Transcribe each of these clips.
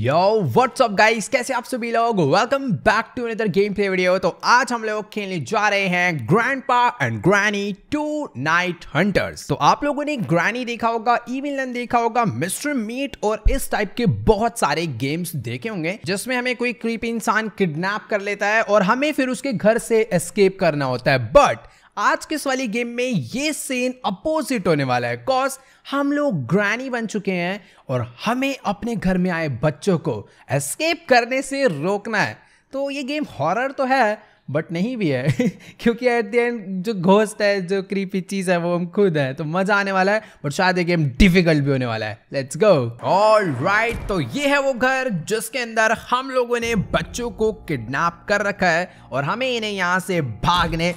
Yo, what's up guys? कैसे आप सभी लोग welcome back to another game play video तो आज हम लोग खेलने जा रहे हैं grandpa and granny two night hunters तो आप लोगों ने ग्रैनी देखा होगा ईविलन देखा होगा मिस्टर मीट और इस टाइप के बहुत सारे गेम्स देखे होंगे जिसमें हमें कोई क्रीपी इंसान किडनैप कर लेता है और हमें फिर उसके घर से एस्केप करना होता है बट आज के इस वाली गेम में ये सीन अपोजिट होने वाला है कॉज हम लोग ग्रैनी बन चुके हैं और हमें अपने घर में आए बच्चों को एस्केप करने से रोकना है तो ये गेम हॉरर तो है बट नहीं भी है क्योंकि एट द एंड जो घोस्ट है जो क्रीपी चीज है वो हम खुद हैं तो मजा आने वाला है बट शायद ये गेम डिफिकल्ट भी होने वाला है लेट्स गो ऑल राइट तो ये है वो घर जिसके अंदर हम लोगों ने बच्चों को किडनैप कर रखा है और हमें इन्हें यहाँ से भागने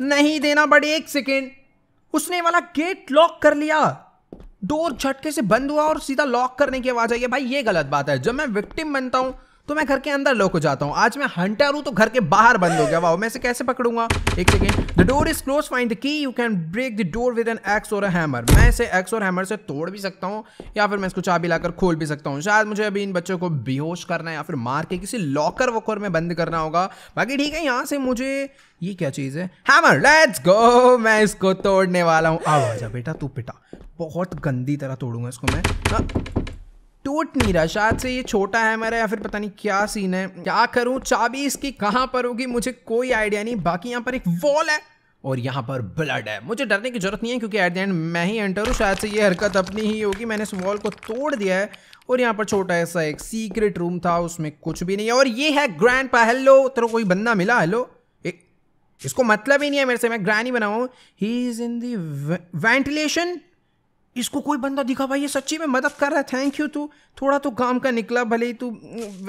नहीं देना बड़े एक सेकेंड उसने वाला गेट लॉक कर लिया डोर झटके से बंद हुआ और सीधा लॉक करने की आवाज आई है भाई ये गलत बात है जब मैं विक्टिम बनता हूं तो मैं घर के अंदर लोक हो जाता हूँ आज मैं हंटर हूँ तो घर के बाहर बंद हो गया वाह मैं इसे कैसे पकड़ूंगा एक second the door is close find the key you can break the door with an axe और हैमर मैं इसे एक्स और हैमर से तोड़ भी सकता हूँ या फिर मैं इसको चाबी लाकर खोल भी सकता हूँ शायद मुझे अभी इन बच्चों को बेहोश करना है या फिर मार के किसी लॉकर वॉकर में बंद करना होगा बाकी ठीक है यहाँ से मुझे ये क्या चीज़ है हैमर लेट्स गो मैं इसको तोड़ने वाला हूँ आवाज़ बेटा तू पिटा बहुत गंदी तरह तोड़ूंगा इसको मैं हाँ। टूट नहीं रहा शायद से ये छोटा है है या फिर पता नहीं क्या सीन है क्या करूं चाबी इसकी कहां पर होगी मुझे कोई आइडिया नहीं बाकी यहाँ पर एक वॉल है और यहाँ पर ब्लड है मुझे डरने की जरूरत नहीं है क्योंकि एट द एंड मैं ही एंटर हूँ शायद से ये हरकत अपनी ही होगी मैंने इस वॉल को तोड़ दिया है और यहाँ पर छोटा ऐसा एक सीक्रेट रूम था उसमें कुछ भी नहीं है और ये है ग्रैंड पा हेलो तेरा कोई बंदा मिला हेलो इसको मतलब ही नहीं है मेरे से मैं ग्रैंड ही ही इज इन दी वेंटिलेशन इसको कोई बंदा दिखा भाई ये सच्ची में मदद कर रहा है थैंक यू तू थोड़ा तो काम का निकला भले ही तू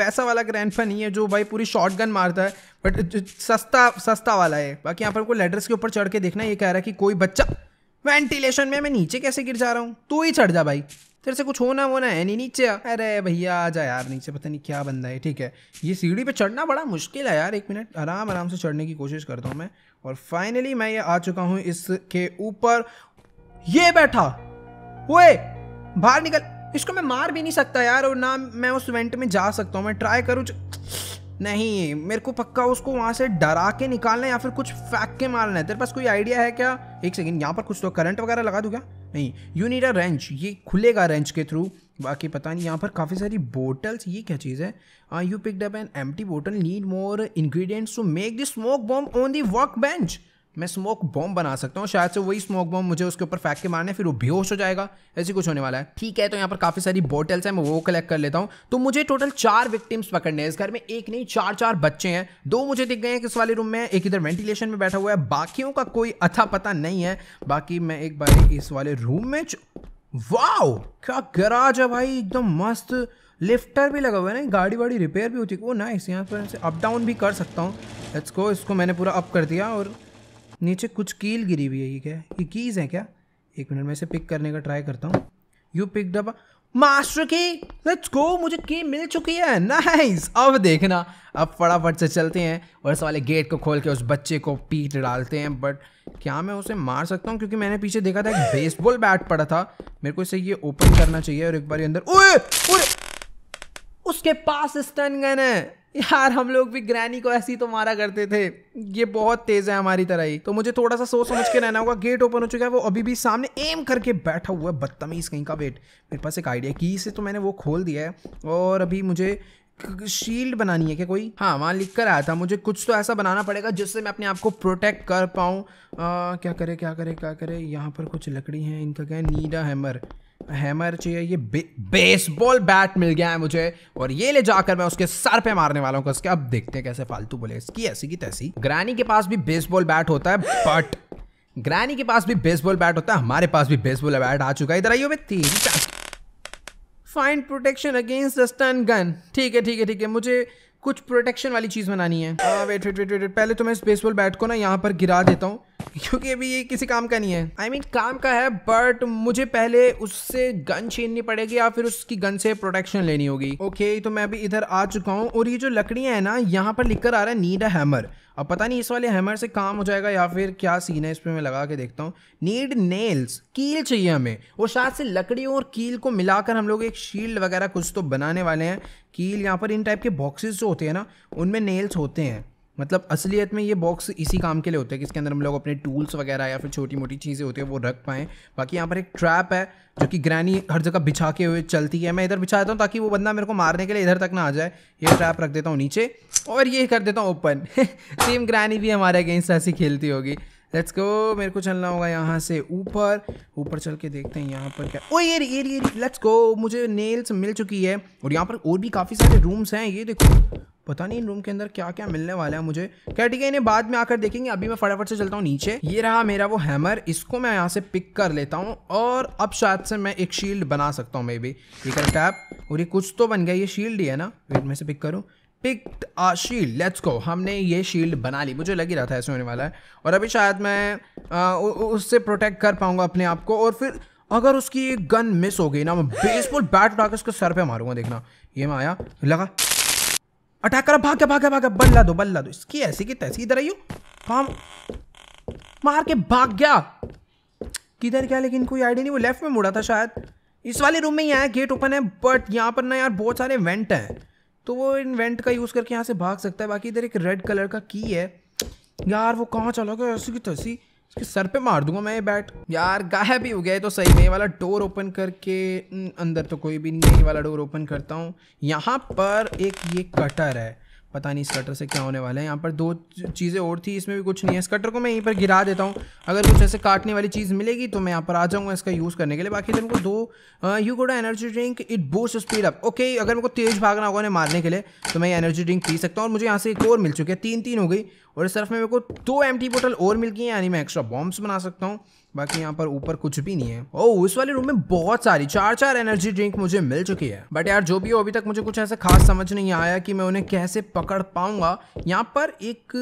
वैसा वाला ग्रैंडफा नहीं है जो भाई पूरी शॉर्ट गन मारता है बट सस्ता सस्ता वाला है बाकी यहाँ पर कोई लेटर्स के ऊपर चढ़ के देखना ये कह रहा है कि कोई बच्चा वेंटिलेशन में मैं नीचे कैसे गिर जा रहा हूँ तू ही चढ़ जा भाई तेरे से कुछ होना वोना है नहीं नीचे अरे भैया आ जा यार नीचे पता नहीं क्या बंदा है ठीक है ये सीढ़ी पे चढ़ना बड़ा मुश्किल है यार एक मिनट आराम आराम से चढ़ने की कोशिश करता हूँ मैं और फाइनली मैं ये आ चुका हूँ इसके ऊपर ये बैठा ओए बाहर निकल इसको मैं मार भी नहीं सकता यार और ना मैं उस वेंट में जा सकता हूँ मैं ट्राई करूँ नहीं मेरे को पक्का उसको वहाँ से डरा के निकालना है या फिर कुछ फेंक के मारना है तेरे पास कोई आइडिया है क्या एक सेकेंड यहाँ पर कुछ तो करंट वगैरह लगा दूँ क्या नहीं यू नीड अ रेंच ये खुलेगा रेंच के थ्रू बाकी पता नहीं यहाँ पर काफ़ी सारी बोटल्स ये क्या चीज़ है you picked up an empty bottle need more ingredients to make this smoke bomb on the work bench मैं स्मोक बॉम्ब बना सकता हूँ शायद से वही स्मोक बॉम्ब मुझे उसके ऊपर फेंक के मारने फिर वो बेहोश हो जाएगा ऐसे कुछ होने वाला है ठीक है तो यहाँ पर काफ़ी सारी बॉटल्स हैं मैं वो कलेक्ट कर लेता हूँ तो मुझे टोटल चार विक्टिम्स पकड़ने हैं इस घर में एक नहीं चार चार बच्चे हैं दो मुझे दिख गए हैं किस वाले रूम में एक इधर वेंटिलेशन में बैठा हुआ है बाकियों का कोई अथा पता नहीं है बाकी मैं एक बार इस वाले रूम में वाओ क्या गराज है भाई एकदम मस्त लिफ्टर भी लगा हुआ है ना गाड़ी वाड़ी रिपेयर भी होती है वो नाइस यहाँ पर अप डाउन भी कर सकता हूँ इसको इसको मैंने पूरा अप कर दिया और नीचे कुछ कील गिरी हुई है ये क्या ये कीज़ है क्या एक मिनट में इसे पिक करने का ट्राई करता हूँ you pick the master key let's go मुझे की मिल चुकी है नाइस अब देखना अब फटाफट से चलते हैं और इस वाले गेट को खोल के उस बच्चे को पीट डालते हैं बट क्या मैं उसे मार सकता हूँ क्योंकि मैंने पीछे देखा था एक बेसबॉल बैट पड़ा था मेरे को इसे ये ओपन करना चाहिए और एक बार अंदर उए, उए, उसके पास स्टन गन है यार हम लोग भी ग्रैनी को ऐसी तो मारा करते थे ये बहुत तेज है हमारी तरह ही तो मुझे थोड़ा सा सोच समझ के रहना होगा गेट ओपन हो चुका है वो अभी भी सामने एम करके बैठा हुआ है बदतमीज कहीं का वेट मेरे पास एक आइडिया की से तो मैंने वो खोल दिया है और अभी मुझे शील्ड बनानी है क्या कोई हाँ वहाँ लिख कर आया था मुझे कुछ तो ऐसा बनाना पड़ेगा जिससे मैं अपने आप को प्रोटेक्ट कर पाऊँ क्या करे क्या करे क्या करे यहाँ पर कुछ लकड़ी है इनका क्या है नीडा हैमर हैमर चाहिए ये बे, बेसबॉल बैट मिल गया है मुझे और ये ले जाकर मैं उसके सर पे मारने वाला हूँ अब देखते हैं कैसे फालतू बोले इसकी ऐसी की तैसी ग्रानी के पास भी बेसबॉल बैट होता है बट ग्रानी के पास भी बेसबॉल बैट होता है हमारे पास भी बेसबॉल बैट आ चुका है इधर आइए तीन find protection against the stun gun ठीक है ठीक है ठीक है मुझे कुछ प्रोटेक्शन वाली चीज़ बनानी है आ, वेट वेट वेट वेट पहले तो मैं इस बेसबॉल बैट को ना यहाँ पर गिरा देता हूँ क्योंकि अभी ये किसी काम का नहीं है आई I मीन mean, काम का है बट मुझे पहले उससे गन छीननी पड़ेगी या फिर उसकी गन से प्रोटेक्शन लेनी होगी ओके okay, तो मैं अभी इधर आ चुका हूँ और ये जो लकड़ियाँ है ना यहाँ पर लिख कर आ रहा है नीड अ हैमर अब पता नहीं इस वाले हैमर से काम हो जाएगा या फिर क्या सीन है इस पर मैं लगा के देखता हूँ नीड नेल्स कील चाहिए हमें और शायद से लकड़ियों और कील को मिलाकर हम लोग एक शील्ड वगैरह कुछ तो बनाने वाले हैं कील यहाँ पर इन टाइप के बॉक्सेस जो होते हैं ना उनमें नेल्स होते हैं मतलब असलियत में ये बॉक्स इसी काम के लिए होता है कि इसके अंदर हम लोग अपने टूल्स वगैरह या फिर छोटी मोटी चीज़ें होती है वो रख पाएँ बाकी यहाँ पर एक ट्रैप है जो कि ग्रैनी हर जगह बिछा के हुए चलती है मैं इधर बिछा देता हूँ ताकि वो बंदा मेरे को मारने के लिए इधर तक ना आ जाए ये ट्रैप रख देता हूँ नीचे और ये कर देता हूँ ओपन सेम ग्रैनी भी हमारे अगेंस्ट ऐसी खेलती होगी लेट्स गो मेरे को चलना होगा यहाँ से ऊपर ऊपर चल के देखते हैं यहाँ पर क्या ओ ये ये ये लेट्स गो मुझे नेल्स मिल चुकी है और यहाँ पर और भी काफ़ी सारे रूम्स हैं ये देखो पता नहीं इन रूम के अंदर क्या क्या मिलने वाला है मुझे क्या ठीक है इन्हें बाद में आकर देखेंगे अभी मैं फटाफट से चलता हूँ नीचे ये रहा मेरा वो हैमर इसको मैं यहाँ से पिक कर लेता हूँ और अब शायद से मैं एक शील्ड बना सकता हूँ मे बी ये कर टैप और ये कुछ तो बन गया ये शील्ड ही है ना वेट मैं से पिक करूँ पिक आ शील्ड लेट्स गो हमने ये शील्ड बना ली मुझे लग ही रहा था ऐसे होने वाला है और अभी शायद मैं उससे प्रोटेक्ट कर पाऊंगा अपने आप को और फिर अगर उसकी गन मिस हो गई ना मैं बेसबॉल बैट उठाकर उसके सर पे मारूंगा देखना ये मैं आया लगा अटैक करा भाग गया भाग गया भाग गया बल्ला दो बल्ला दो इसकी ऐसी की तैसी इधर आई हो काम मार के भाग गया किधर गया लेकिन कोई आईडी नहीं वो लेफ्ट में मुड़ा था शायद इस वाले रूम में ही आया गेट ओपन है बट यहाँ पर ना यार बहुत सारे वेंट हैं तो वो इन वेंट का यूज़ करके यहाँ से भाग सकता है बाकी इधर एक रेड कलर का की है यार वो कहाँ चला गया ऐसी की तैसी सर पे मार दूंगा मैं ये बैट यार गायब भी हो गया तो सही नहीं वाला डोर ओपन करके अंदर तो कोई भी नहीं वाला डोर ओपन करता हूँ यहाँ पर एक ये कटर है पता नहीं इस कटर से क्या होने वाला है यहाँ पर दो चीज़ें और थी इसमें भी कुछ नहीं है इस कटर को मैं यहीं पर गिरा देता हूँ अगर कुछ ऐसे काटने वाली चीज़ मिलेगी तो मैं यहाँ पर आ जाऊँगा इसका यूज़ करने के लिए बाकी मेरे को दो you got energy drink it boost speed up okay अगर मेरे को तेज़ भागना होगा उन्हें मारने के लिए तो मैं एनर्जी ड्रिंक पी सकता हूँ और मुझे यहाँ से एक और मिल चुकी है तीन तीन हो गई और इस तरफ में मेरे को दो एम बोतल और मिल गई हैं यानी मैं एक्स्ट्रा बॉम्ब्स बना सकता हूँ बाकी यहाँ पर ऊपर कुछ भी नहीं है ओ उस वाले रूम में बहुत सारी चार चार एनर्जी ड्रिंक मुझे मिल चुकी है बट यार जो भी हो अभी तक मुझे कुछ ऐसा खास समझ नहीं आया कि मैं उन्हें कैसे पकड़ पाऊंगा यहाँ पर एक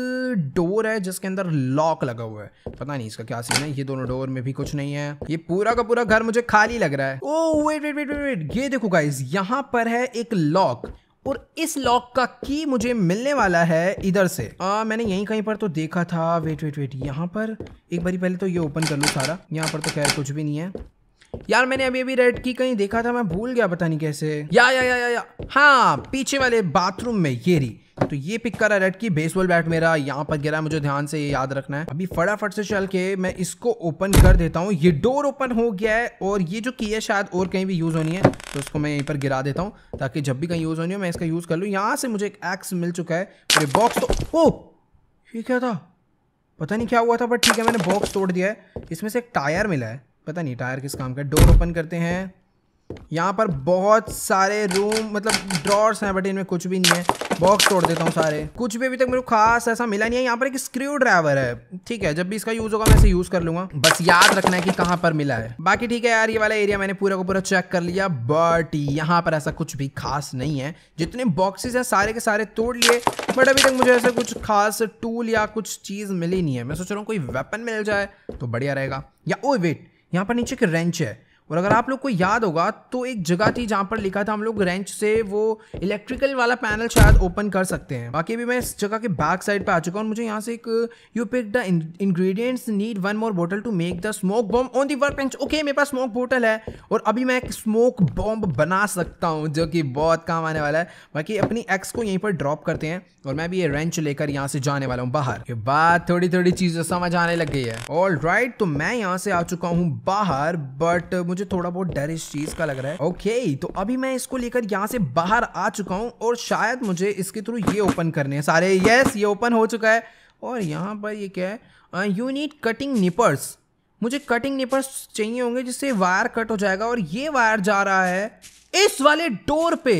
डोर है जिसके अंदर लॉक लगा हुआ है पता नहीं इसका क्या सीन है ये दोनों डोर में भी कुछ नहीं है ये पूरा का पूरा घर मुझे खाली लग रहा है oh wait wait wait wait ये देखो गाइज यहाँ पर है एक लॉक और इस लॉक का की मुझे मिलने वाला है इधर से आ, मैंने यहीं कहीं पर तो देखा था वेट वेट वेट यहाँ पर एक बारी पहले तो ये ओपन कर लूँ सारा यहाँ पर तो खैर कुछ भी नहीं है यार मैंने अभी अभी रेड की कहीं देखा था मैं भूल गया पता नहीं कैसे या या या या, या। हाँ पीछे वाले बाथरूम में ये रही तो ये पिक करा रेड की बेसबॉल बैट मेरा यहाँ पर गिरा मुझे ध्यान से ये याद रखना है अभी फटाफट से चल के मैं इसको ओपन कर देता हूँ ये डोर ओपन हो गया है और ये जो की है शायद और कहीं भी यूज़ होनी है तो उसको मैं यहीं पर गिरा देता हूँ ताकि जब भी कहीं यूज़ होनी हो मैं इसका यूज़ कर लूँ यहाँ से मुझे एक एक्स मिल चुका है बॉक्स तो ओ ये क्या था पता नहीं क्या हुआ था बट ठीक है मैंने बॉक्स तोड़ दिया है इसमें से एक टायर मिला है पता नहीं टायर किस काम का डोर ओपन करते हैं यहाँ पर बहुत सारे रूम मतलब ड्रॉर्स हैं बट इनमें कुछ भी नहीं है बॉक्स तोड़ देता हूँ सारे कुछ भी अभी तक मेरे को खास ऐसा मिला नहीं है यहाँ पर एक स्क्रू ड्राइवर है ठीक है जब भी इसका यूज होगा मैं इसे यूज कर लूंगा बस याद रखना है कि कहाँ पर मिला है बाकी ठीक है यार ये वाला एरिया मैंने पूरा को पूरा चेक कर लिया बट यहाँ पर ऐसा कुछ भी खास नहीं है जितने बॉक्सेस हैं सारे के सारे तोड़ लिए बट अभी तक मुझे ऐसा कुछ खास टूल या कुछ चीज़ मिली नहीं है मैं सोच रहा हूँ कोई वेपन मिल जाए तो बढ़िया रहेगा या ओ वेट यहाँ पर नीचे एक रेंच है और अगर आप लोग को याद होगा तो एक जगह थी जहाँ पर लिखा था हम लोग रेंच से वो इलेक्ट्रिकल वाला पैनल शायद ओपन कर सकते हैं बाकी भी मैं इस जगह के बैक साइड पे आ चुका हूँ मुझे यहाँ से एक you pick the ingredients need one more bottle to make the smoke bomb on the work bench okay मेरे पास स्मोक बोटल है और अभी मैं एक स्मोक बॉम्ब बना सकता हूँ जो कि बहुत काम आने वाला है बाकी अपनी एक्स को यहीं पर ड्रॉप करते हैं और मैं भी ये रेंच लेकर यहाँ से जाने वाला हूँ बाहर ये बात थोड़ी थोड़ी चीज़ें समझ आने लग गई है ऑल राइट तो मैं यहाँ से आ चुका हूँ बाहर बट मुझे थोड़ा बहुत डर इस चीज का लग रहा है ओके तो अभी मैं इसको लेकर यहाँ से बाहर आ चुका हूँ और शायद मुझे इसके थ्रू ये ओपन करने हैं सारे यस ये ओपन हो चुका है और यहाँ पर ये क्या है यू नीड कटिंग निपर्स मुझे कटिंग निपर्स चाहिए होंगे जिससे वायर कट हो जाएगा और ये वायर जा रहा है इस वाले डोर पे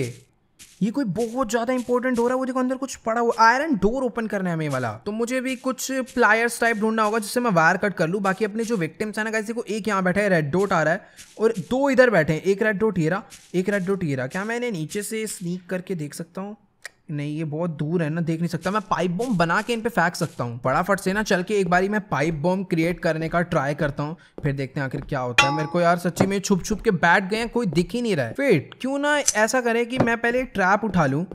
ये कोई बहुत ज़्यादा इंपॉर्टेंट हो रहा है वो देखो अंदर कुछ पड़ा हुआ आयरन डोर ओपन करने हमें वाला तो मुझे भी कुछ प्लायर्स टाइप ढूंढना होगा जिससे मैं वायर कट कर लूँ बाकी अपने जो विक्टिम्स है ना कैसे को एक यहाँ बैठा है रेड डोट आ रहा है और दो इधर बैठे हैं एक रेड डोट ये रहा एक रेड डोट ये रहा क्या मैंने नीचे से स्नीक करके देख सकता हूँ नहीं ये बहुत दूर है ना देख नहीं सकता मैं पाइप बॉम्ब बना के इन पे फेंक सकता हूँ फटाफट से ना चल के एक बारी मैं पाइप बॉम्ब क्रिएट करने का ट्राई करता हूँ फिर देखते हैं आखिर क्या होता है मेरे को यार सच्ची में छुप छुप के बैठ गए कोई दिख ही नहीं रहा है फिर क्यों ना ऐसा करें कि मैं पहले ट्रैप उठा लूँ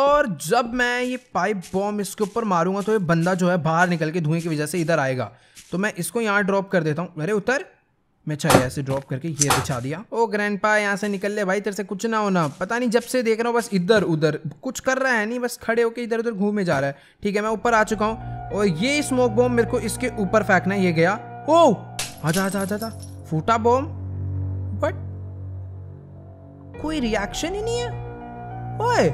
और जब मैं ये पाइप बॉम्ब इसके ऊपर मारूंगा तो ये बंदा जो है बाहर निकल के धुएं की वजह से इधर आएगा तो मैं इसको यहाँ ड्रॉप कर देता हूँ अरे उतर मैं चाहे ऐसे ड्रॉप करके ये बिछा दिया ओ ग्रैंड पा यहाँ से निकल ले भाई तेरे से कुछ ना होना पता नहीं जब से देख रहा हूँ बस इधर उधर कुछ कर रहा है नहीं बस खड़े होके इधर उधर घूमे जा रहा है ठीक है मैं ऊपर आ चुका हूँ और ये स्मोक बॉम्ब मेरे को इसके ऊपर फेंकना ये गया ओ आजा आजा आजा आजा फूटा बॉम्ब बट कोई रिएक्शन ही नहीं है ओए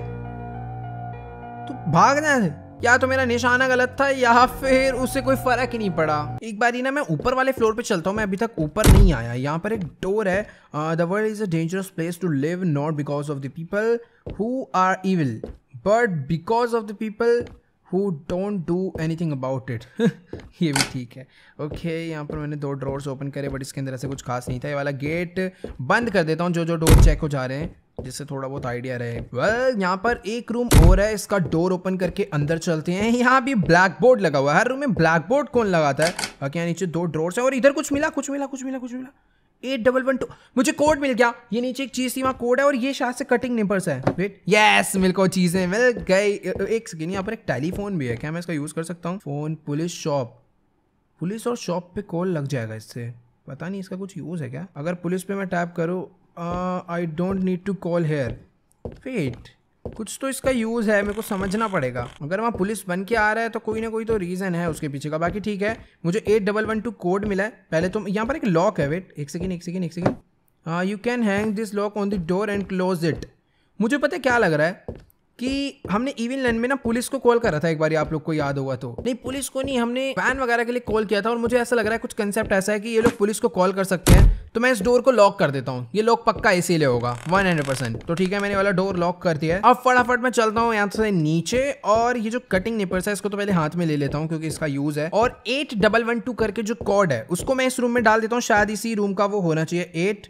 तू भाग जाए या तो मेरा निशाना गलत था या फिर उससे कोई फर्क ही नहीं पड़ा एक बार ही ना मैं ऊपर वाले फ्लोर पे चलता हूँ मैं अभी तक ऊपर नहीं आया यहाँ पर एक डोर है the world is a dangerous place to live not because of the people who are evil but because of the people who don't do anything about it ये भी ठीक है ओके okay, यहाँ पर मैंने दो doors open करे but इसके अंदर ऐसे कुछ खास नहीं था ये वाला गेट बंद कर देता हूँ जो जो डोर चेक हो जा रहे हैं जिससे थोड़ा बहुत आइडिया रहे well, यहाँ पर एक रूम और है इसका डोर ओपन करके अंदर चलते हैं यहाँ भी ब्लैक बोर्ड लगा हुआ है हर रूम में ब्लैक बोर्ड कौन लगाता है बाकी यहाँ नीचे दो ड्रोर्स हैं और इधर कुछ मिला कुछ मिला कुछ मिला कुछ मिला एट डबल वन टू मुझे कोड मिल गया ये नीचे एक चीज़ थी वहाँ कोड है और ये शायद से कटिंग निपर्स है वेट यस मिल को चीज़ें मिल गई एक सेकेंड यहाँ पर एक टेलीफोन भी है क्या मैं इसका यूज़ कर सकता हूँ फ़ोन पुलिस शॉप पुलिस और शॉप पे कॉल लग जाएगा इससे पता नहीं इसका कुछ यूज़ है क्या अगर पुलिस पे मैं टैप करूँ I don't need to call here wait कुछ तो इसका यूज़ है मेरे को समझना पड़ेगा अगर वहाँ पुलिस बन के आ रहा है तो कोई ना कोई तो रीज़न है उसके पीछे का बाकी ठीक है मुझे eight double one two code मिला है पहले तो यहाँ पर एक लॉक है वेट एक सेकेंड एक सेकेंड एक second you can hang this lock on the door and close it मुझे पता है क्या लग रहा है कि हमने इविन लैंड में ना पुलिस को कॉल करा था एक बार आप लोग को याद होगा तो नहीं पुलिस को नहीं हमने वैन वगैरह के लिए कॉल किया था और मुझे ऐसा लग रहा है कुछ कंसेप्ट ऐसा है कि ये लोग पुलिस को कॉल कर सकते हैं तो मैं इस डोर को लॉक कर देता हूँ ये लॉक पक्का इसीलिए होगा 100% तो ठीक है मैंने वाला डोर लॉक कर दिया है अब फटाफट मैं चलता हूँ यहाँ से नीचे और ये जो कटिंग निपर्स है इसको तो पहले हाथ में ले लेता हूँ क्योंकि इसका यूज है और एट डबल वन टू करके जो कॉड है उसको मैं इस रूम में डाल देता हूँ शायद इसी रूम का वो होना चाहिए eight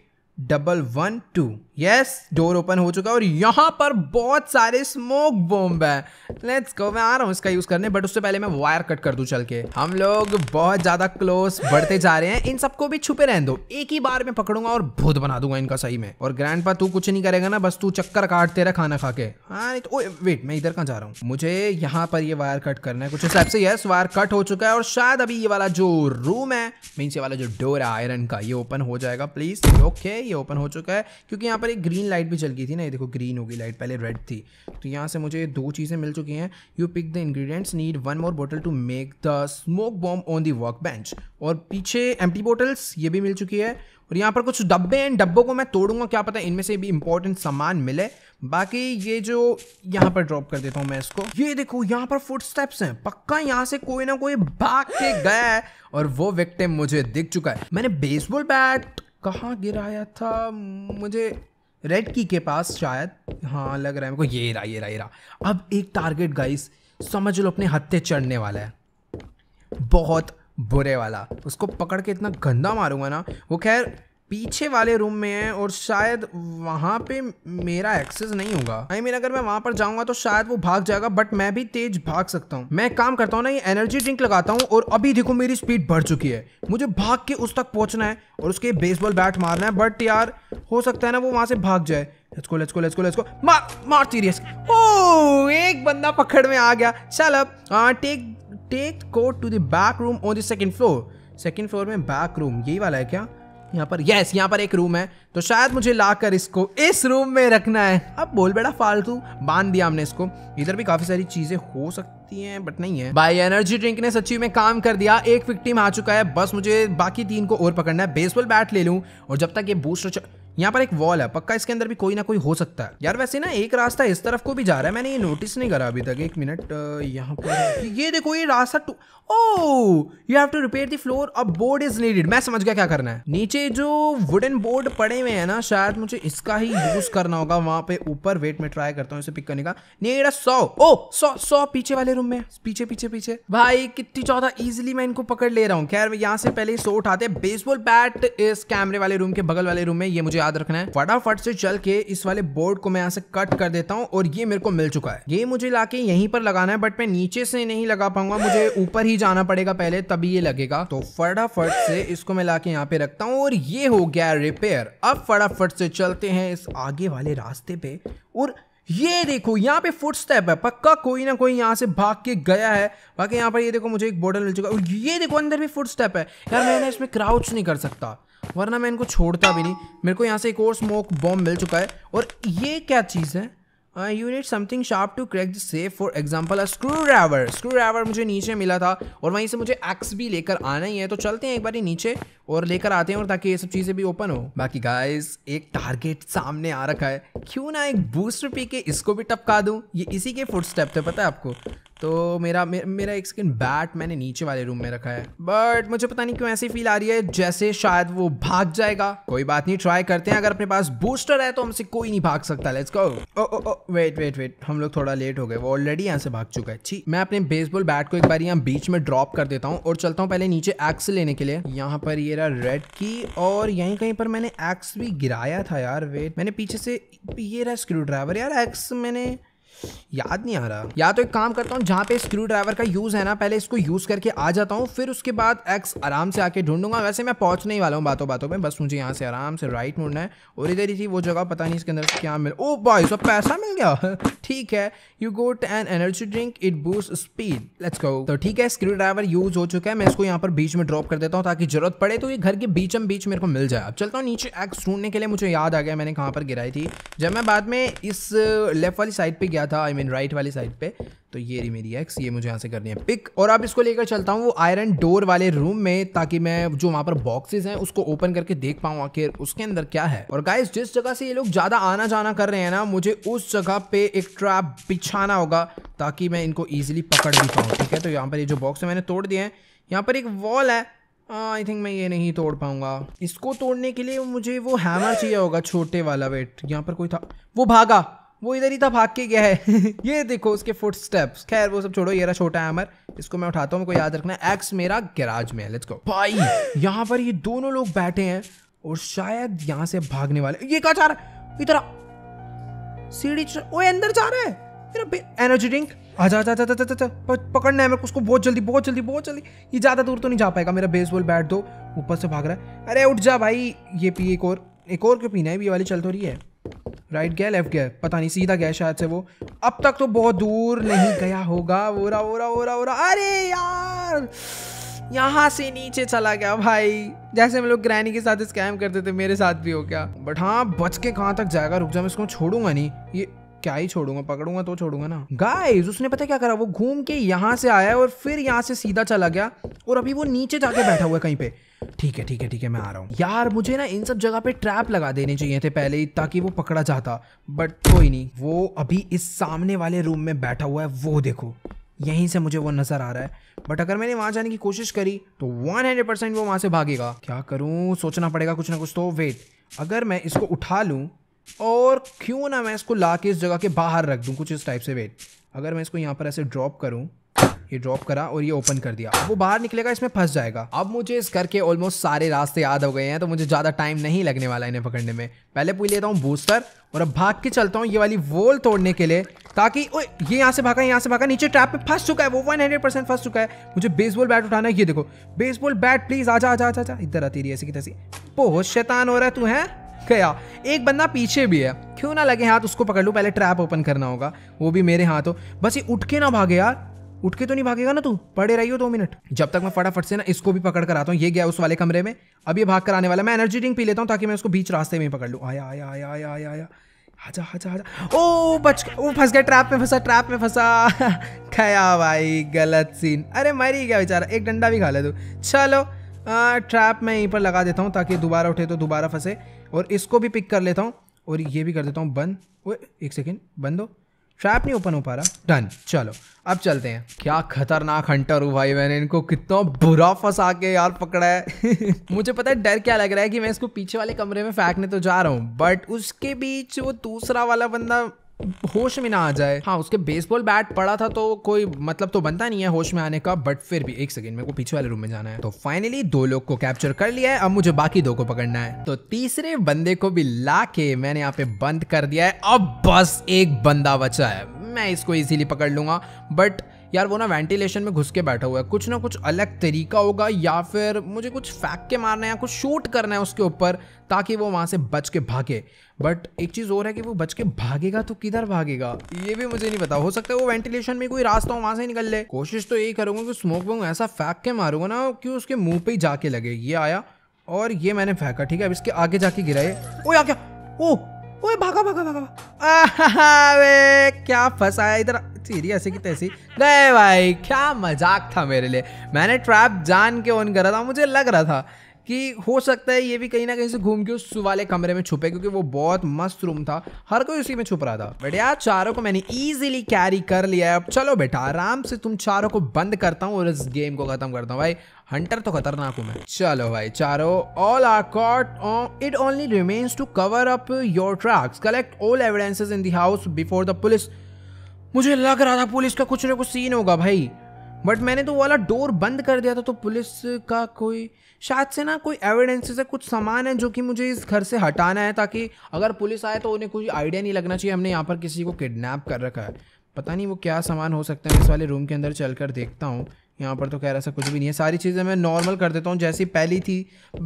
double one two yes door open हो चुका है और यहाँ पर बहुत सारे स्मोक बॉम्ब है लेट्स गो मैं आ रहा हूँ इसका यूज़ करने बट उससे पहले मैं वायर कट कर दूँ चल के हम लोग बहुत ज़्यादा क्लोज बढ़ते जा रहे हैं इन सबको भी छुपे रहने दो एक ही बार में पकड़ूंगा और भूत बना दूंगा इनका सही में और ग्रैंड पा तू कुछ नहीं करेगा ना बस तू चक्कर काटते रह खाना खा के हाँ तो वेट मैं इधर कहाँ जा रहा हूँ मुझे यहाँ पर ये वायर कट करना है कुछ हिसाब से यस वायर कट हो चुका है और शायद अभी ये वाला जो रूम है मीन्स ये वाला जो डोर है आयरन का ये ओपन हो जाएगा प्लीज ओके ये ओपन हो चुका है क्योंकि यहाँ पर एक ग्रीन लाइट भी चल गई थी ना ये देखो ग्रीन होगी लाइट पहले रेड थी तो यहाँ से मुझे दो चीज़ें मिल चुकी हैं you pick the ingredients need one more bottle to make the smoke bomb on the work bench और पीछे एम बोटल्स ये भी मिल चुकी है और यहाँ पर कुछ डब्बे हैं डब्बों को मैं तोड़ूंगा क्या पता इनमें से भी इंपॉर्टेंट सामान मिले बाकी ये जो यहाँ पर ड्रॉप कर देता हूँ मैं इसको ये देखो यहाँ पर फुटस्टेप्स हैं पक्का यहाँ से कोई ना कोई भाग के गया है और वो विक्टिम मुझे दिख चुका है मैंने बेसबॉल बैट कहाँ गिराया था मुझे रेड की के पास शायद हाँ लग रहा है मेरे को ये रहा ये रहा ये रहा अब एक टारगेट गाइस समझ लो अपने हत्ते चढ़ने वाला है बहुत बुरे वाला उसको पकड़ के इतना गंदा मारूंगा ना वो खैर पीछे वाले रूम में है और शायद वहाँ पे मेरा एक्सेस नहीं होगा आई मीन अगर मैं वहाँ पर जाऊँगा तो शायद वो भाग जाएगा बट मैं भी तेज भाग सकता हूँ मैं काम करता हूँ ना ये एनर्जी ड्रिंक लगाता हूँ और अभी देखो मेरी स्पीड बढ़ चुकी है मुझे भाग के उस तक पहुँचना है और उसके बेसबॉल बैट मारना है बट यार हो सकता है ना वो वहाँ से भाग जाए let's let's let's go let's go go मार मार ओ oh, एक बंदा पकड़ में आ गया चल अब take take coat to the back room on the second floor second floor में बैक रूम यही वाला है क्या यहाँ पर यस यहाँ पर एक रूम है तो शायद मुझे लाकर इसको इस रूम में रखना है अब बोल बेटा फालतू बांध दिया हमने इसको इधर भी काफी सारी चीजें हो सकती हैं बट नहीं है बाय एनर्जी ड्रिंक ने सच्ची में काम कर दिया एक विक्टिम आ चुका है बस मुझे बाकी तीन को और पकड़ना है बेसबॉल बैट ले लूँ और जब तक ये बूस्टर यहाँ पर एक वॉल है पक्का इसके अंदर भी कोई ना कोई हो सकता है यार वैसे ना एक रास्ता इस तरफ को भी जा रहा है मैंने ये नोटिस नहीं करा अभी तक एक मिनट यहाँ पर ये देखो ये रास्ता टू oh you have to repair the floor अब बोर्ड इज नीडेड मैं समझ गया क्या करना है नीचे जो वुडन बोर्ड पड़े हुए हैं ना शायद मुझे इसका ही यूज करना होगा वहां पे ऊपर वेट में ट्राई करता हूँ इसे पिक करने का नीड सौ ओ सौ सौ पीछे वाले रूम में पीछे पीछे पीछे भाई कितनी चौदह इजिली मैं इनको पकड़ ले रहा हूँ खैर यहाँ से पहले सो उठाते बेसबॉल बैट इस कैमरे वाले रूम के बगल वाले रूम में ये मुझे याद रखना है फटाफट से चल के इस वाले बोर्ड को मैं यहाँ से कट कर देता हूँ और ये मेरे को मिल चुका है ये मुझे लाके यहीं पर लगाना है बट मैं नीचे से नहीं लगा पाऊंगा मुझे ऊपर ही जाना पड़ेगा पहले तभी ये लगेगा तो फटाफट से इसको मैं लाके यहाँ पे रखता हूँ और ये हो गया रिपेयर अब फटाफट से चलते हैं इस आगे वाले रास्ते पे और ये देखो यहाँ पे फुट स्टेप है पक्का कोई ना कोई यहाँ से भाग के गया है बाकी यहाँ पर ये देखो मुझे एक बॉर्डर मिल चुका है ये देखो अंदर भी फुट स्टेप है यार मैं ना इसमें क्राउच नहीं कर सकता वरना मैं इनको छोड़ता भी नहीं मेरे को यहाँ से एक और स्मोक बॉम्ब मिल चुका है और ये क्या चीज़ है you need something sharp to to crack for example a screwdriver screwdriver मुझे नीचे मिला था और वहीं से मुझे एक्स भी लेकर आना ही है तो चलते हैं एक बार ही नीचे और लेकर आते हैं और ताकि ये सब चीज़ें भी ओपन हो बाकी गाइस एक टारगेट सामने आ रखा है क्यों ना एक बूस्टर पी के इसको भी टपका दूँ ये इसी के फुट स्टेप थे पता है आपको तो मेरा मे, मेरा एक स्किन बैट मैंने नीचे वाले रूम में रखा है बट मुझे पता नहीं क्यों ऐसी फील आ रही है जैसे शायद वो भाग जाएगा कोई बात नहीं ट्राई करते हैं अगर अपने पास बूस्टर है तो हमसे कोई नहीं भाग सकता let's go oh oh oh wait wait wait हम लोग थोड़ा लेट हो गए वो ऑलरेडी यहाँ से भाग चुका है ठीक मैं अपने बेसबॉल बैट को एक बार यहाँ बीच में ड्रॉप कर देता हूँ और चलता हूँ पहले नीचे एक्स लेने के लिए यहाँ पर ये रहा रेड की और यहीं कहीं पर मैंने एक्स भी गिराया था यार वेट मैंने पीछे से ये रहा स्क्रू ड्राइवर यार एक्स मैंने याद नहीं आ रहा या तो एक काम करता हूँ जहाँ पे स्क्रू ड्राइवर का यूज़ है ना पहले इसको यूज़ करके आ जाता हूँ फिर उसके बाद एक्स आराम से आके ढूंढूंगा वैसे मैं पहुँचने नहीं वाला हूँ बातों बातों में बस मुझे यहाँ से आराम से राइट मुड़ना है और इधर ही थी वो जगह पता नहीं इसके अंदर क्या मिल ओ बॉय सब पैसा मिल गया ठीक है you got an energy drink it boost speed let's go तो ठीक है स्क्रू ड्राइवर यूज हो चुका है मैं इसको यहाँ पर बीच में ड्रॉप कर देता हूँ ताकि जरूरत पड़े तो ये घर के बीचम बीच मेरे को मिल जाए अब चलता हूँ नीचे एक्स ढूंढने के लिए मुझे याद आ गया मैंने कहाँ पर गिराई थी जब मैं बाद में इस लेफ्ट वाली साइड पर गया था आई मीन राइट वाली साइड पे तो ये रही मेरी एक्स ये मुझे यहाँ से करनी है पिक और अब इसको लेकर चलता हूँ वो आयरन डोर वाले रूम में ताकि मैं जो वहाँ पर बॉक्सेस हैं उसको ओपन करके देख पाऊँ आखिर उसके अंदर क्या है और गाइस जिस जगह से ये लोग ज़्यादा आना जाना कर रहे हैं ना मुझे उस जगह पे एक ट्रैप बिछाना होगा ताकि मैं इनको ईजिली पकड़ भी पाऊँ ठीक है तो यहाँ पर ये जो बॉक्स है मैंने तोड़ दिए हैं यहाँ पर एक वॉल है आई हाँ, थिंक मैं ये नहीं तोड़ पाऊंगा इसको तोड़ने के लिए मुझे वो हैमर चाहिए होगा छोटे वाला वेट यहाँ पर कोई था वो भागा वो इधर ही था भाग के गया है ये देखो उसके फुट स्टेप्स खैर वो सब छोड़ो ये रहा छोटा हैमर इसको मैं उठाता हूँ मेरे याद रखना है एक्स मेरा गैराज में है लेट्स गो भाई यहाँ पर ये दोनों लोग बैठे हैं और शायद यहाँ से भागने वाले ये कहा जा रहा है इधर सीढ़ी वो अंदर जा रहा है एनर्जी ड्रिंक आजा आजा आजा आजा पकड़ना है मेरे को उसको बहुत जल्दी बहुत जल्दी बहुत जल्दी ये ज़्यादा दूर तो नहीं जा पाएगा मेरा बेसबॉल बैट दो ऊपर से भाग रहा है अरे उठ जा भाई ये पी एक और एक और क्यों पीना है ये वाली चल तो रही है राइट गया लेफ्ट गया पता नहीं सीधा गया शायद से वो अब तक तो बहुत दूर नहीं गया होगा ओरा ओरा ओरा ओरा अरे यार यहाँ से नीचे चला गया भाई जैसे हम लोग ग्रैनी के साथ स्कैम करते थे मेरे साथ भी हो गया बट हाँ बच के कहाँ तक जाएगा रुक जा मैं इसको छोड़ूंगा नहीं ये क्या ही छोड़ूंगा पकड़ूंगा तो छोड़ूंगा ना गाइस उसने पता क्या करा वो घूम के यहाँ से आया और फिर यहाँ से सीधा चला गया और अभी वो नीचे जाके बैठा हुआ है कहीं पे ठीक है ठीक है ठीक है मैं आ रहा हूँ यार मुझे ना इन सब जगह पे ट्रैप लगा देने चाहिए थे पहले ही ताकि वो पकड़ा जाता बट कोई नहीं वो अभी इस सामने वाले रूम में बैठा हुआ है वो देखो यहीं से मुझे वो नज़र आ रहा है बट अगर मैंने वहां जाने की कोशिश करी तो 100 परसेंट वो वहां से भागेगा क्या करूं सोचना पड़ेगा कुछ ना कुछ तो वेट अगर मैं इसको उठा लूं और क्यों ना मैं इसको ला के इस जगह के बाहर रख दूँ कुछ इस टाइप से वेट अगर मैं इसको यहाँ पर ऐसे ड्रॉप करूँ ये ड्रॉप करा और ये ओपन कर दिया वो बाहर निकलेगा इसमें फंस जाएगा अब मुझे इस करके ऑलमोस्ट सारे रास्ते याद हो गए हैं तो मुझे ज़्यादा टाइम नहीं लगने वाला इन्हें पकड़ने में पहले पूछ लेता हूँ बूस्टर और अब भाग के चलता हूँ ये वाली वोल तोड़ने के लिए ताकि ओ ये यहाँ से भागा यहाँ से भागा नीचे ट्रैप पे फंस चुका है वो वन हंड्रेड परसेंट फंस चुका है मुझे बेसबॉल बैट उठाना है ये देखो बेसबॉल बैट प्लीज आजा आजा आजा इधर आती रही ऐसी की तैसी बहुत शैतान हो रहा है तू है गया एक बंदा पीछे भी है क्यों ना लगे हाथ उसको पकड़ लो पहले ट्रैप ओपन करना होगा वो भी मेरे हाथ हो बस ये उठ के ना भागे यार उठ के तो नहीं भागेगा ना तू पड़े रही हो दो मिनट जब तक मैं फटाफट से ना इसको भी पकड़ कर आता हूँ ये गया उस वाले कमरे में अब ये भाग कर आने वाला मैं एनर्जी ड्रिंक पी लेता हूँ ताकि मैं उसको बीच रास्ते में ही पकड़ लूँ आया आया आया आया आया आया आजा आजा आजा ओ बच ओ फंस गया ट्रैप में फंसा ट्रैप में फंसा खया भाई गलत सीन अरे मर ही गया बेचारा एक डंडा भी खा ले तू चलो ट्रैप मैं यहीं पर लगा देता हूँ ताकि दोबारा उठे तो दोबारा फंसे और इसको भी पिक कर लेता हूँ और ये भी कर देता हूँ बंद वो एक सेकेंड बंद हो ट्रैप नहीं ओपन हो पा रहा डन चलो अब चलते हैं क्या खतरनाक हंटर हूँ भाई मैंने इनको कितना बुरा फंसा के यार पकड़ा है मुझे पता है डर क्या लग रहा है कि मैं इसको पीछे वाले कमरे में फेंकने तो जा रहा हूँ बट उसके बीच वो दूसरा वाला बंदा होश में ना आ जाए हाँ उसके बेसबॉल बैट पड़ा था तो कोई मतलब तो बनता नहीं है होश में आने का बट फिर भी एक सेकेंड मेरे को पीछे वाले रूम में जाना है तो फाइनली दो लोग को कैप्चर कर लिया है अब मुझे बाकी दो को पकड़ना है तो तीसरे बंदे को भी ला के मैंने यहाँ पे बंद कर दिया है अब बस एक बंदा बचा है मैं इसको इजीली पकड़ लूंगा बट यार वो ना वेंटिलेशन में घुस के बैठा हुआ है कुछ ना कुछ अलग तरीका होगा या फिर मुझे कुछ फैक के मारना है या कुछ शूट करना है उसके ऊपर ताकि वो वहाँ से बच के भागे बट एक चीज़ और है कि वो बच के भागेगा तो किधर भागेगा ये भी मुझे नहीं पता हो सकता है वो वेंटिलेशन में कोई रास्ता हो वहाँ से निकल ले कोशिश तो यही करूँगा कि स्मोक वोक ऐसा फेंक के मारूंगा ना कि उसके मुंह पे ही जाके लगे ये आया और ये मैंने फेंका ठीक है अब इसके आगे जाके गिराए ओ या क्या ओ ओए भागा भागा भागा अरे क्या फंसा है इधर सीरी ऐसे की तैसी गए भाई क्या मजाक था मेरे लिए मैंने ट्रैप जान के ऑन करा था मुझे लग रहा था कि हो सकता है ये भी कहीं ना कहीं से घूम के उस वाले कमरे में छुपे क्योंकि वो बहुत मस्त रूम था हर कोई उसी में छुप रहा था बट यार चारों को मैंने इजीली कैरी कर लिया है अब चलो बेटा आराम से तुम चारों को बंद करता हूँ और इस गेम को खत्म करता हूँ भाई हंटर तो खतरनाक हूँ मैं चलो भाई चारो all are caught it only remains to cover up your tracks collect all evidences in house before the police मुझे लग रहा था पुलिस का कुछ ना कुछ सीन होगा भाई बट मैंने तो वाला डोर बंद कर दिया था तो पुलिस का कोई शायद से ना कोई एविडेंसेस है कुछ सामान है जो कि मुझे इस घर से हटाना है ताकि अगर पुलिस आए तो उन्हें कोई आइडिया नहीं लगना चाहिए हमने यहाँ पर किसी को किडनैप कर रखा है पता नहीं वो क्या सामान हो सकता है इस वाले रूम के अंदर चल देखता हूँ यहाँ पर तो खैर ऐसा कुछ भी नहीं है सारी चीज़ें मैं नॉर्मल कर देता हूँ जैसी पहली थी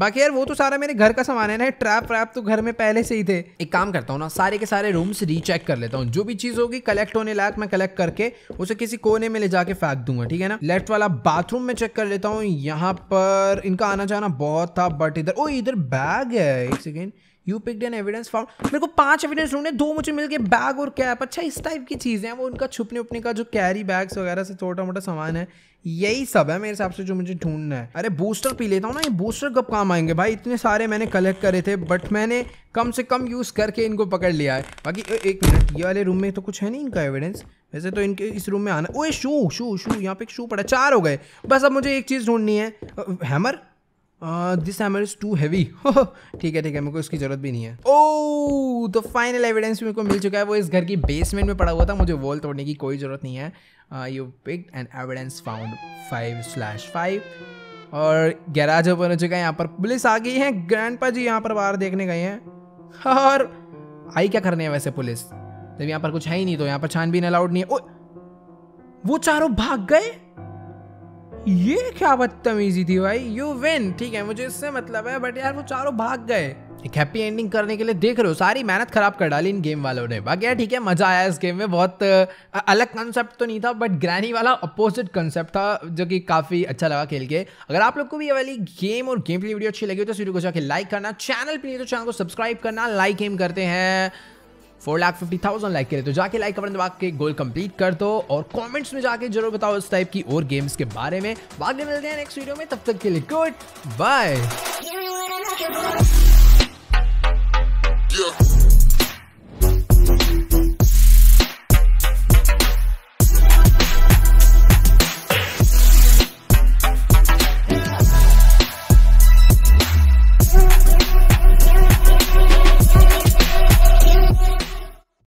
बाकी यार वो तो सारा मेरे घर का सामान है ना ट्रैप व्रैप तो घर में पहले से ही थे एक काम करता हूँ ना सारे के सारे रूम्स रीचेक कर लेता हूँ जो भी चीज़ होगी कलेक्ट होने लायक मैं कलेक्ट करके उसे किसी कोने में ले जाके फेंक दूंगा ठीक है ना लेफ्ट वाला बाथरूम में चेक कर लेता हूँ यहाँ पर इनका आना जाना बहुत था बट इधर ओ इधर बैग है एक second you picked an evidence found मेरे को पांच एविडेंस ढूंढने दो मुझे मिल गए बैग और कैप अच्छा इस टाइप की चीज़ें हैं वो उनका छुपने उपने का जो कैरी बैग्स वगैरह से छोटा मोटा सामान है यही सब है मेरे हिसाब से जो मुझे ढूंढना है अरे बूस्टर पी लेता हूँ ना ये बूस्टर कब काम आएंगे भाई इतने सारे मैंने कलेक्ट करे थे बट मैंने कम से कम यूज़ करके इनको पकड़ लिया है बाकी एक मिनट ये वाले रूम में तो कुछ है नहीं इनका एविडेंस वैसे तो इनके इस रूम में आना ओए शू शू शू यहाँ पे एक शू पड़ा चार हो गए बस अब मुझे एक चीज़ ढूंढनी है hammer this hammer is too heavy ठीक है ठीक है मेरे को इसकी जरूरत भी नहीं है ओ तो फाइनल एविडेंस मेरे को मिल चुका है वो इस घर की बेसमेंट में पड़ा हुआ था मुझे वॉल तोड़ने की कोई ज़रूरत नहीं है you pick and evidence found five slash five और गैराज ओपन हो चुका है यहाँ पर पुलिस आ गई है ग्रैंड जी यहाँ पर बाहर देखने गए हैं और आई क्या करने हैं वैसे पुलिस जब यहाँ पर कुछ है ही नहीं तो यहाँ पर छानबीन अलाउड नहीं है ओ, वो चारों भाग गए ये क्या बदतमीजी थी भाई यू विन ठीक है मुझे इससे मतलब है बट यार वो चारों भाग गए एक हैप्पी एंडिंग करने के लिए देख रहे हो सारी मेहनत खराब कर डाली इन गेम वालों ने बाकी यार ठीक है मजा आया इस गेम में बहुत अलग कंसेप्ट तो नहीं था बट ग्रैनी वाला अपोजिट कंसेप्ट था जो कि काफ़ी अच्छा लगा खेल के अगर आप लोग को भी ये वाली गेम और गेम प्ले वीडियो अच्छी लगी हो तो वीडियो को जाकर लाइक करना चैनल पर नहीं तो चैनल को सब्सक्राइब करना लाइक एम करते हैं four lakh fifty thousand like करे तो जाके लाइक कमेंट दबा के गोल कंप्लीट कर दो और कमेंट्स में जाके जरूर बताओ इस टाइप की और गेम्स के बारे में बाकी मिलते हैं नेक्स्ट वीडियो में तब तक के लिए गुड बाय